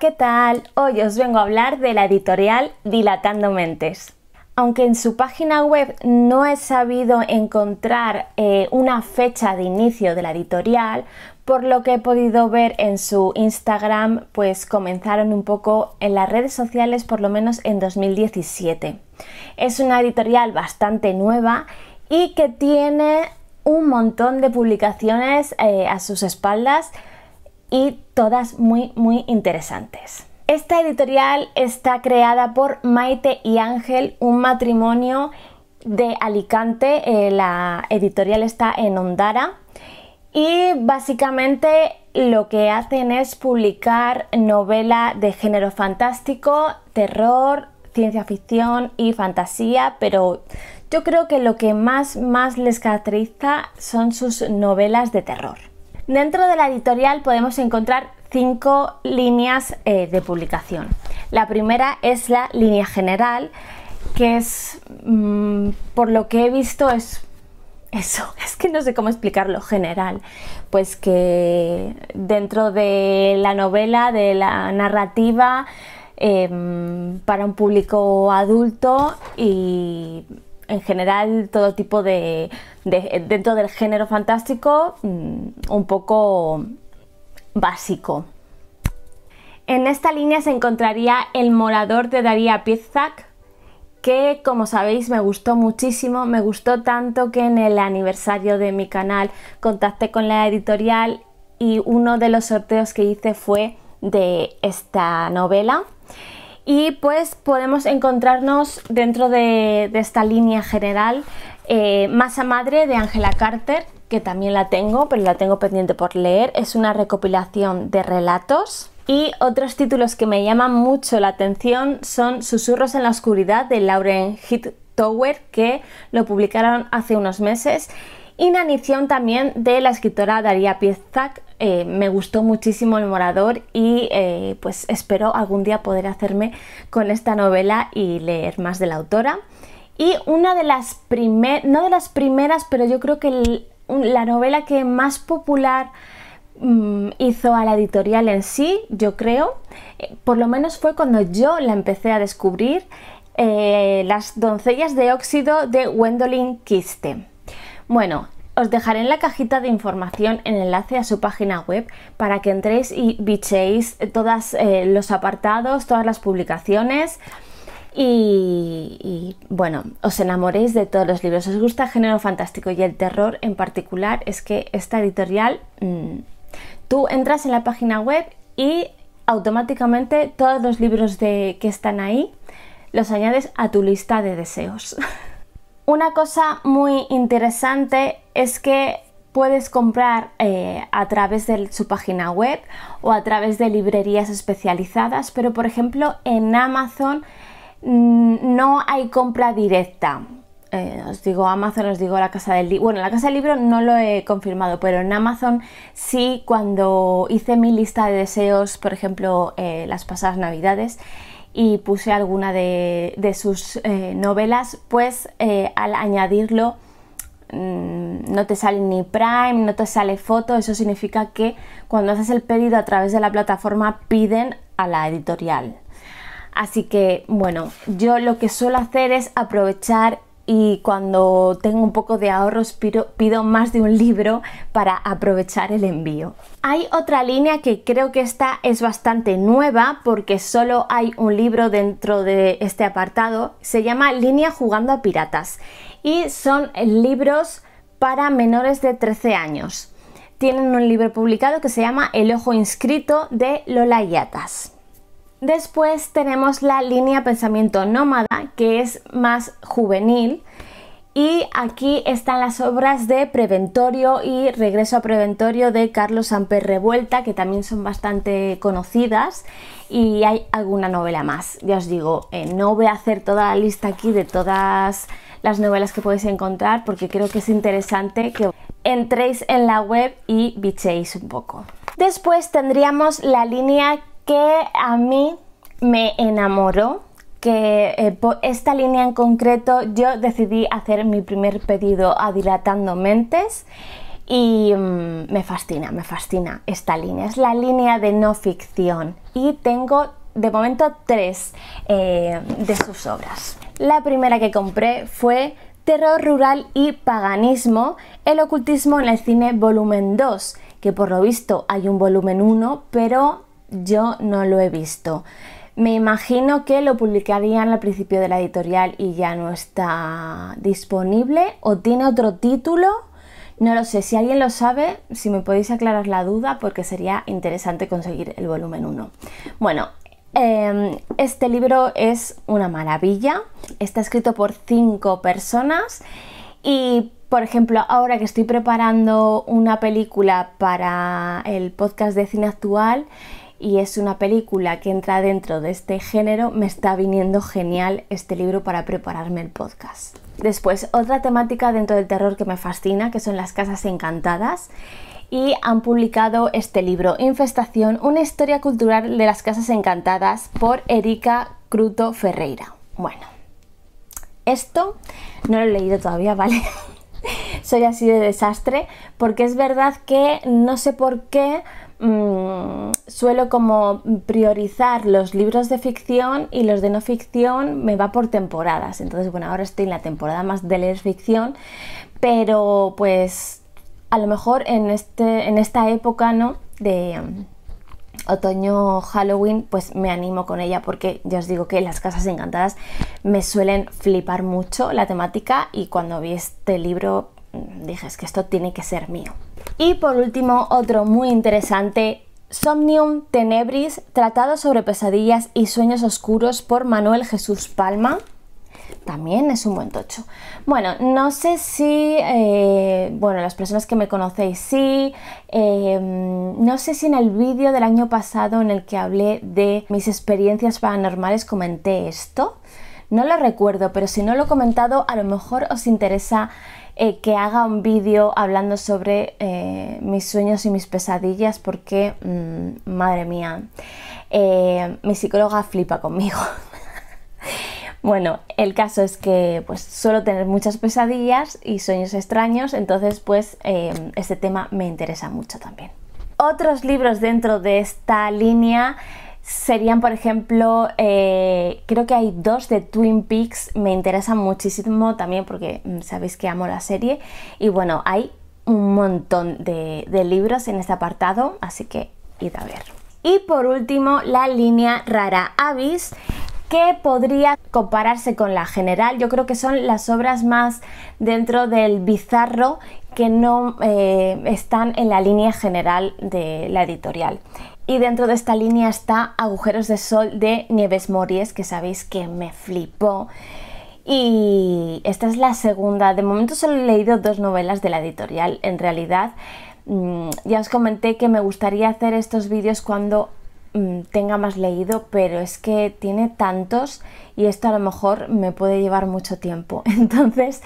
¿qué tal? Hoy os vengo a hablar de la editorial Dilatando Mentes. Aunque en su página web no he sabido encontrar eh, una fecha de inicio de la editorial, por lo que he podido ver en su Instagram, pues comenzaron un poco en las redes sociales, por lo menos en 2017. Es una editorial bastante nueva y que tiene un montón de publicaciones eh, a sus espaldas y todas muy, muy interesantes. Esta editorial está creada por Maite y Ángel, un matrimonio de Alicante. Eh, la editorial está en Ondara. Y básicamente lo que hacen es publicar novela de género fantástico, terror, ciencia ficción y fantasía, pero yo creo que lo que más, más les caracteriza son sus novelas de terror. Dentro de la editorial podemos encontrar cinco líneas eh, de publicación. La primera es la línea general, que es, mm, por lo que he visto, es eso, es que no sé cómo explicarlo general. Pues que dentro de la novela, de la narrativa, em, para un público adulto y en general todo tipo de, dentro del género fantástico mm, un poco básico. En esta línea se encontraría El morador de Daría Piezak, que como sabéis me gustó muchísimo, me gustó tanto que en el aniversario de mi canal contacté con la editorial y uno de los sorteos que hice fue de esta novela y pues podemos encontrarnos dentro de, esta línea general eh, Masa Madre de Angela Carter, que también la tengo, pero la tengo pendiente por leer. Es una recopilación de relatos. Y otros títulos que me llaman mucho la atención son Susurros en la Oscuridad de Lauren Hit Tower, que lo publicaron hace unos meses y una también de la escritora Daría Piezak. Eh, me gustó muchísimo El Morador y eh, pues espero algún día poder hacerme con esta novela y leer más de la autora. Y una de las primeras, no de las primeras, pero yo creo que la novela que más popular mm, hizo a la editorial en sí, yo creo, eh, por lo menos fue cuando yo la empecé a descubrir, Las doncellas de óxido de Gwendolyn Kiste bueno, os dejaré en la cajita de información el enlace a su página web para que entréis y bichéis todos eh, los apartados, todas las publicaciones. Y, bueno, os enamoréis de todos los libros. Os gusta el género fantástico y el terror en particular. Es que esta editorial, mm, tú entras en la página web y automáticamente todos los libros que están ahí los añades a tu lista de deseos. Una cosa muy interesante es que puedes comprar eh, a través de su página web o a través de librerías especializadas, pero por ejemplo en Amazon mm, no hay compra directa. Eh, os digo Amazon, os digo la casa del libro. Bueno, la casa del libro no lo he confirmado, pero en Amazon sí, cuando hice mi lista de deseos, por ejemplo, eh, las pasadas navidades, y puse alguna de, sus eh, novelas, pues eh, al añadirlo mm, no te sale ni Prime, no te sale foto, eso significa que cuando haces el pedido a través de la plataforma piden a la editorial. Así que bueno, yo lo que suelo hacer es aprovechar y cuando tengo un poco de ahorros pido, más de un libro para aprovechar el envío. Hay otra línea que creo que esta es bastante nueva porque solo hay un libro dentro de este apartado. Se llama Línea jugando a piratas y son libros para menores de 13 años. Tienen un libro publicado que se llama El ojo inscrito de Lola Yatas. Después tenemos la línea pensamiento nómada, que es más juvenil. Y aquí están las obras de Preventorio y Regreso a Preventorio de Carlos amper Revuelta, que también son bastante conocidas. Y hay alguna novela más. Ya os digo, eh, no voy a hacer toda la lista aquí de todas las novelas que podéis encontrar, porque creo que es interesante que entréis en la web y bichéis un poco. Después tendríamos la línea que a mí me enamoró, que eh, por esta línea en concreto yo decidí hacer mi primer pedido a Dilatando Mentes y mm, me fascina, me fascina esta línea. Es la línea de no ficción y tengo de momento tres eh, de sus obras. La primera que compré fue Terror Rural y Paganismo, el ocultismo en el cine volumen 2, que por lo visto hay un volumen 1, pero yo no lo he visto. Me imagino que lo publicarían al principio de la editorial y ya no está disponible o tiene otro título. No lo sé, si alguien lo sabe, si me podéis aclarar la duda porque sería interesante conseguir el volumen 1. Bueno, em, este libro es una maravilla, está escrito por cinco personas y por ejemplo, ahora que estoy preparando una película para el podcast de cine actual, y es una película que entra dentro de este género, me está viniendo genial este libro para prepararme el podcast. Después, otra temática dentro del terror que me fascina, que son las casas encantadas. Y han publicado este libro, Infestación, una historia cultural de las casas encantadas, por Erika Cruto Ferreira. Bueno, esto no lo he leído todavía, ¿vale? Soy así de desastre, porque es verdad que no sé por qué Mm, suelo como priorizar los libros de ficción y los de no ficción me va por temporadas. Entonces, bueno, ahora estoy en la temporada más de leer ficción, pero pues a lo mejor en, este, en esta época, ¿no? De mm, otoño Halloween, pues me animo con ella porque ya os digo que las casas encantadas me suelen flipar mucho la temática y cuando vi este libro mm, dije, es que esto tiene que ser mío. Y por último, otro muy interesante, Somnium Tenebris, Tratado sobre pesadillas y sueños oscuros por Manuel Jesús Palma. También es un buen tocho. Bueno, no sé si, eh, bueno, las personas que me conocéis sí, eh, no sé si en el vídeo del año pasado en el que hablé de mis experiencias paranormales comenté esto. No lo recuerdo, pero si no lo he comentado, a lo mejor os interesa eh, que haga un vídeo hablando sobre eh, mis sueños y mis pesadillas porque, mm, madre mía, eh, mi psicóloga flipa conmigo. bueno, el caso es que pues suelo tener muchas pesadillas y sueños extraños, entonces pues este tema me interesa mucho también. Otros libros dentro de esta línea serían, por ejemplo, eh, creo que hay dos de Twin Peaks, me interesan muchísimo también porque mm, sabéis que amo la serie. Y bueno, hay un montón de, libros en este apartado, así que id a ver. Y por último, la línea Rara Avis, que podría compararse con la general. Yo creo que son las obras más dentro del bizarro que no eh, están en la línea general de la editorial. Y dentro de esta línea está Agujeros de Sol de Nieves Mories, que sabéis que me flipó. Y esta es la segunda. De momento solo he leído dos novelas de la editorial. En realidad, mm, ya os comenté que me gustaría hacer estos vídeos cuando mm, tenga más leído, pero es que tiene tantos y esto a lo mejor me puede llevar mucho tiempo. Entonces,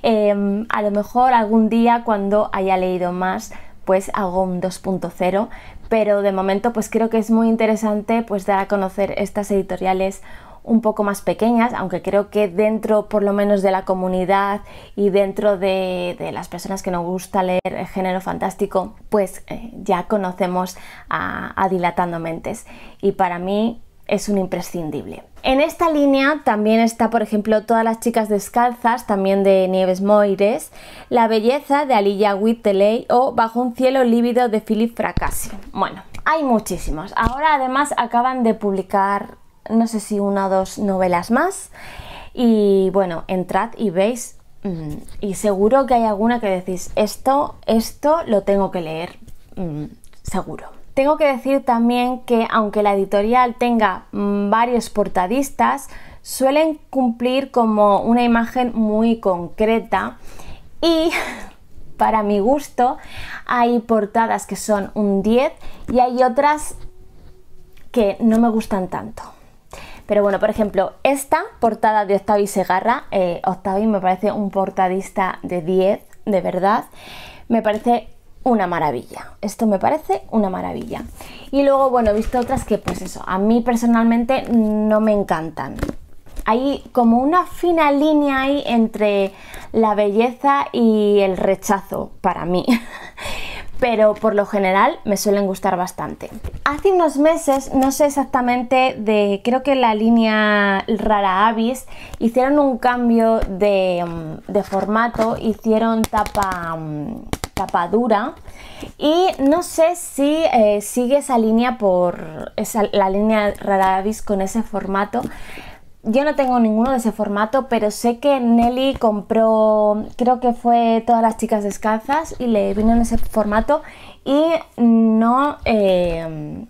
em, a lo mejor algún día cuando haya leído más pues hago un 2.0, pero de momento pues creo que es muy interesante pues dar a conocer estas editoriales un poco más pequeñas, aunque creo que dentro por lo menos de la comunidad y dentro de, las personas que nos gusta leer el género fantástico, pues eh, ya conocemos a Dilatando Mentes y para mí es un imprescindible. En esta línea también está, por ejemplo, Todas las chicas descalzas, también de Nieves Moires, La belleza de Alia Whiteley o Bajo un cielo lívido de Philip Fracassi. Bueno, hay muchísimos. Ahora además acaban de publicar, no sé si una o dos novelas más. Y bueno, entrad y veis mm, y seguro que hay alguna que decís, esto, esto lo tengo que leer, mm, seguro. Tengo que decir también que aunque la editorial tenga mm, varios portadistas, suelen cumplir como una imagen muy concreta y para mi gusto hay portadas que son un 10 y hay otras que no me gustan tanto. Pero bueno, por ejemplo, esta portada de Octavio Segarra, eh, Octavio me parece un portadista de 10, de verdad, me parece una maravilla. Esto me parece una maravilla. Y luego, bueno, he visto otras que, pues eso, a mí personalmente no me encantan. Hay como una fina línea ahí entre la belleza y el rechazo para mí. Pero por lo general me suelen gustar bastante. Hace unos meses, no sé exactamente de, creo que la línea Rara Avis hicieron un cambio de, mm, de formato, hicieron tapa mm, tapa dura y no sé si eh, sigue esa línea por la línea Raravis con ese formato yo no tengo ninguno de ese formato, pero sé que Nelly compró, creo que fue todas las chicas descalzas y le vino en ese formato y no, eh,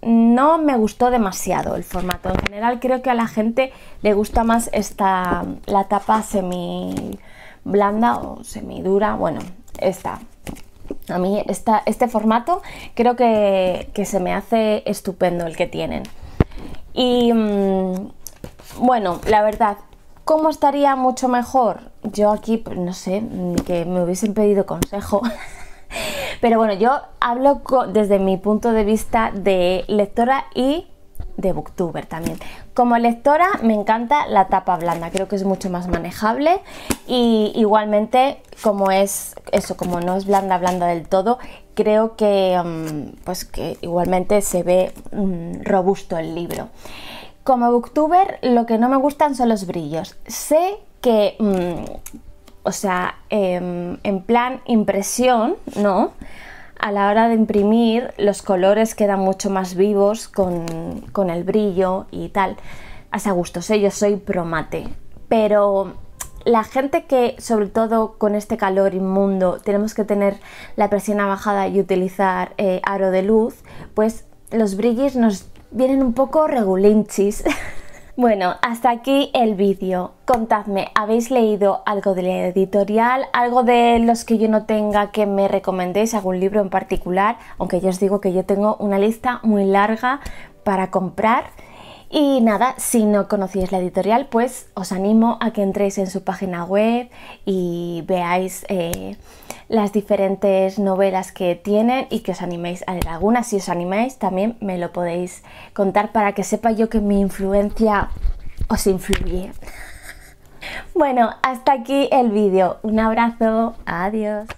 no me gustó demasiado el formato. En general creo que a la gente le gusta más esta, la tapa semi blanda o semi dura bueno, esta. A mí está este formato creo que, que, se me hace estupendo el que tienen. Y mm, bueno, la verdad, ¿cómo estaría mucho mejor? Yo aquí, pues, no sé, que me hubiesen pedido consejo. Pero bueno, yo hablo desde mi punto de vista de lectora y de Booktuber también. Como lectora me encanta la tapa blanda, creo que es mucho más manejable y igualmente como es eso, como no es blanda blanda del todo, creo que mm, pues que igualmente se ve mm, robusto el libro. Como booktuber lo que no me gustan son los brillos. Sé que mm, o sea, em, en plan impresión, ¿no? a la hora de imprimir los colores quedan mucho más vivos con, el brillo y tal. Hasta gusto, sé yo soy promate, pero la gente que, sobre todo con este calor inmundo, tenemos que tener la presión bajada y utilizar eh, aro de luz, pues los brillis nos vienen un poco regulinchis. Bueno, hasta aquí el vídeo. Contadme, ¿habéis leído algo de la editorial? ¿Algo de los que yo no tenga que me recomendéis? ¿Algún libro en particular? Aunque yo os digo que yo tengo una lista muy larga para comprar. Y nada, si no conocéis la editorial, pues os animo a que entréis en su página web y veáis... Eh, las diferentes novelas que tienen y que os animéis a leer algunas. Si os animáis también me lo podéis contar para que sepa yo que mi influencia os influye. Bueno, hasta aquí el vídeo. Un abrazo, adiós.